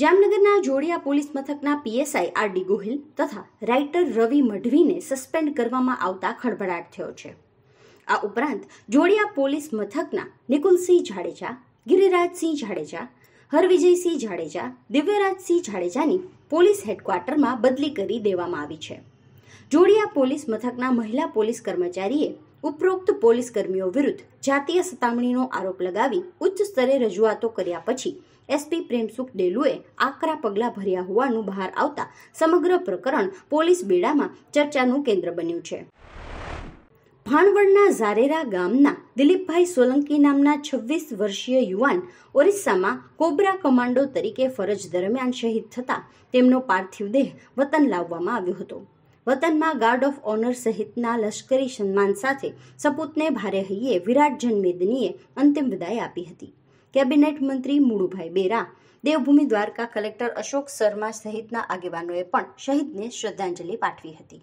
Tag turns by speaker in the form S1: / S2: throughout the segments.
S1: જામનગરના જોડિયા પોલીસ મથકના પીએસઆઈ આર ડી ગોહિલ તથા રાઇટર રવિ મઢવીને સસ્પેન્ડ કરવામાં આવતા ખળભળાટ થયો છે આ ઉપરાંત જોડિયા પોલીસ મથકના નિકુલસિંહ જાડેજા ગિરિરાજસિંહ જાડેજા હરવિજયસિંહ જાડેજા દિવ્યરાજસિંહ જાડેજાની પોલીસ હેડક્વાર્ટરમાં બદલી કરી દેવામાં આવી છે જોડિયા પોલીસ મથકના મહિલા પોલીસ કર્મચારીએ ઉપરોક્ત પોલીસ કર્મીઓ વિરુદ્ધ જાતીય સતામણીનો આરોપ લગાવી ઉચ્ચ સ્તરે રજૂઆતો કર્યા પછી એસપી પ્રેમસુખ ડેલુએ આકરા પગલાં ભર્યા હોવાનું બહાર આવતા સમગ્ર પ્રકરણ પોલીસ બેડામાં ચર્ચાનું કેન્દ્ર બન્યું છે ભાણવડના ઝારેરા ગામના દિલીપભાઈ સોલંકી નામના છવ્વીસ વર્ષીય યુવાન ઓરિસ્સામાં કોબ્રા કમાન્ડો તરીકે ફરજ દરમિયાન શહીદ થતાં તેમનો પાર્થિવ દેહ વતન લાવવામાં આવ્યો હતો વતનમાં ગાર્ડ ઓફ ઓનર સહિતના લશ્કરી સન્માન સાથે સપૂતને ભારે હૈયે વિરાટ જન્મેદનીએ અંતિમ વિદાય આપી હતી કેબિનેટ મંત્રી મુળુભાઈ બેરા દેવભૂમિ દ્વારકા કલેક્ટર અશોક શર્મા સહિતના આગેવાનોએ પણ શહીદને શ્રદ્ધાંજલિ પાઠવી હતી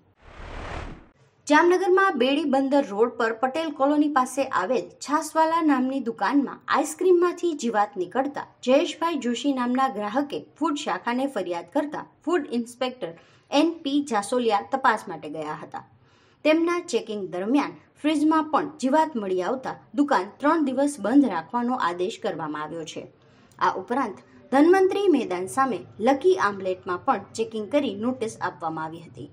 S1: જામનગરમાં બેડી બંદર રોડ પર પટેલ કોલોની પાસે આવેલ છાસવાલા નામની દુકાનમાં આઈસ્ક્રીમમાંથી જીવાત નીકળતા જયેશભાઈ જોશી નામના ગ્રાહકે ફૂડ શાખાને ફરિયાદ કરતા food inspector N P Jasoliya તપાસ માટે ગયા હતા તેમના ચેકિંગ દરમિયાન ફ્રીજમાં પણ જીવાત મળી આવતા દુકાન ત્રણ દિવસ બંધ રાખવાનો આદેશ કરવામાં આવ્યો છે આ ઉપરાંત ધન્વંતરી મેદાન સામે લકી આમલેટમાં પણ ચેકિંગ કરી નોટિસ આપવામાં આવી હતી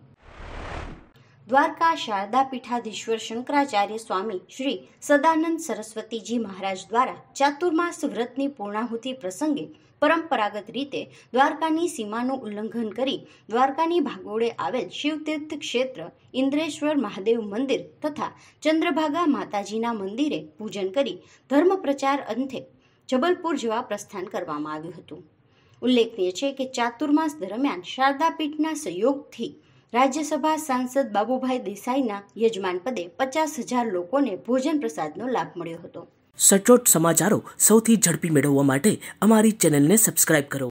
S1: દ્વારકા શારદા પીઠાધીશ્વર શંકરાચાર્ય સ્વામી શ્રી સદાનંદ સરસ્વતીજી મહારાજ દ્વારા ચાતુર્માસ વ્રતની પૂર્ણાહુતિ પ્રસંગે પરંપરાગત રીતે દ્વારકાની સીમાનું ઉલ્લંઘન કરી દ્વારકાની ભાગોળે આવેલ શિવતીર્થ ક્ષેત્ર ઇન્દ્રેશ્વર મહાદેવ મંદિર તથા ચંદ્રભાગા માતાજીના મંદિરે પૂજન કરી ધર્મ પ્રચાર અંતે જબલપુર જેવા પ્રસ્થાન કરવામાં આવ્યું હતું ઉલ્લેખનીય છે કે ચાતુર્માસ દરમિયાન શારદાપીઠના સહયોગથી રાજ્યસભા સાંસદ બાબુભાઈ દેસાઈના યજમાન પદે પચાસ હજાર લોકોને ભોજન પ્રસાદનો લાભ મળ્યો હતો સચોટ સમાચારો સૌથી ઝડપી મેળવવા માટે અમારી ચેનલને સબસ્ક્રાઇબ કરો